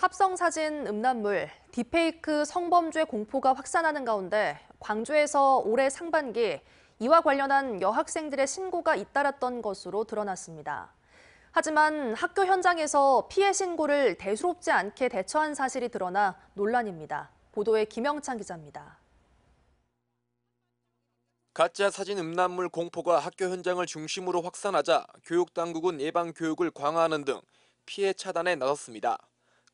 합성사진, 음란물, 딥페이크 성범죄 공포가 확산하는 가운데 광주에서 올해 상반기 이와 관련한 여학생들의 신고가 잇따랐던 것으로 드러났습니다. 하지만 학교 현장에서 피해 신고를 대수롭지 않게 대처한 사실이 드러나 논란입니다. 보도에 김영찬 기자입니다. 가짜 사진 음란물 공포가 학교 현장을 중심으로 확산하자 교육당국은 예방 교육을 강화하는 등 피해 차단에 나섰습니다.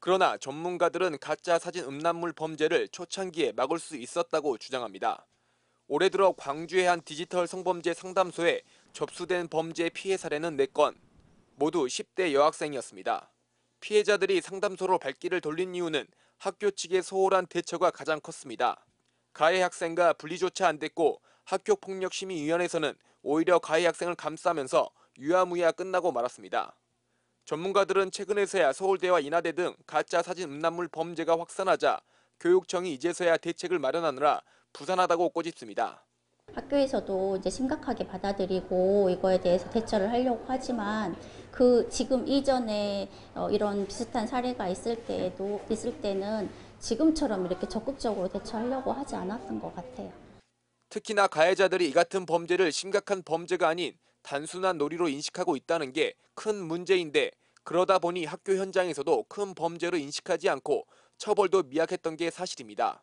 그러나 전문가들은 가짜 사진 음란물 범죄를 초창기에 막을 수 있었다고 주장합니다. 올해 들어 광주의 한 디지털 성범죄 상담소에 접수된 범죄 피해 사례는 4건, 모두 10대 여학생이었습니다. 피해자들이 상담소로 발길을 돌린 이유는 학교 측의 소홀한 대처가 가장 컸습니다. 가해 학생과 분리조차 안 됐고 학교폭력심의위원회에서는 오히려 가해 학생을 감싸면서 유야무야 끝나고 말았습니다. 전문가들은 최근에서야 서울대와 인하대 등 가짜 사진 음란물 범죄가 확산하자 교육청이 이제서야 대책을 마련하느라 부산하다고 꼬집습니다. 학교에서도 이제 심각하게 받아들이고 이거에 대해서 대처를 하려고 하지만 그 지금 이전에 어, 이런 비슷한 사례가 있을 때에도 있을 때는 지금처럼 이렇게 적극적으로 대처하려고 하지 않았던 것 같아요. 특히나 가해자들이 이 같은 범죄를 심각한 범죄가 아닌 단순한 놀이로 인식하고 있다는 게 큰 문제인데 그러다 보니 학교 현장에서도 큰 범죄로 인식하지 않고 처벌도 미약했던 게 사실입니다.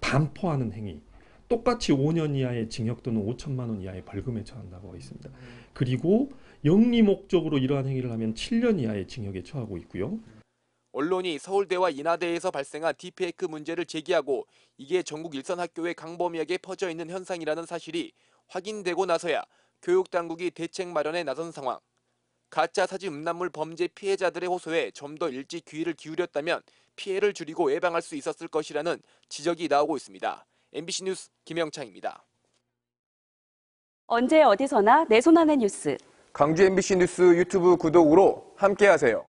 반포하는 행위, 똑같이 5년 이하의 징역 또는 5천만 원 이하의 벌금에 처한다고 있습니다. 그리고 영리 목적으로 이러한 행위를 하면 7년 이하의 징역에 처하고 있고요. 언론이 서울대와 인하대에서 발생한 디페이크 문제를 제기하고 이게 전국 일선 학교에 광범위하게 퍼져 있는 현상이라는 사실이 확인되고 나서야 교육당국이 대책 마련에 나선 상황, 가짜 사지 음란물 범죄 피해자들의 호소에 좀 더 일찍 귀를 기울였다면 피해를 줄이고 예방할 수 있었을 것이라는 지적이 나오고 있습니다. MBC 뉴스 김영창입니다. 언제 어디서나 내 손안의 뉴스. 광주 MBC 뉴스 유튜브 구독으로 함께하세요.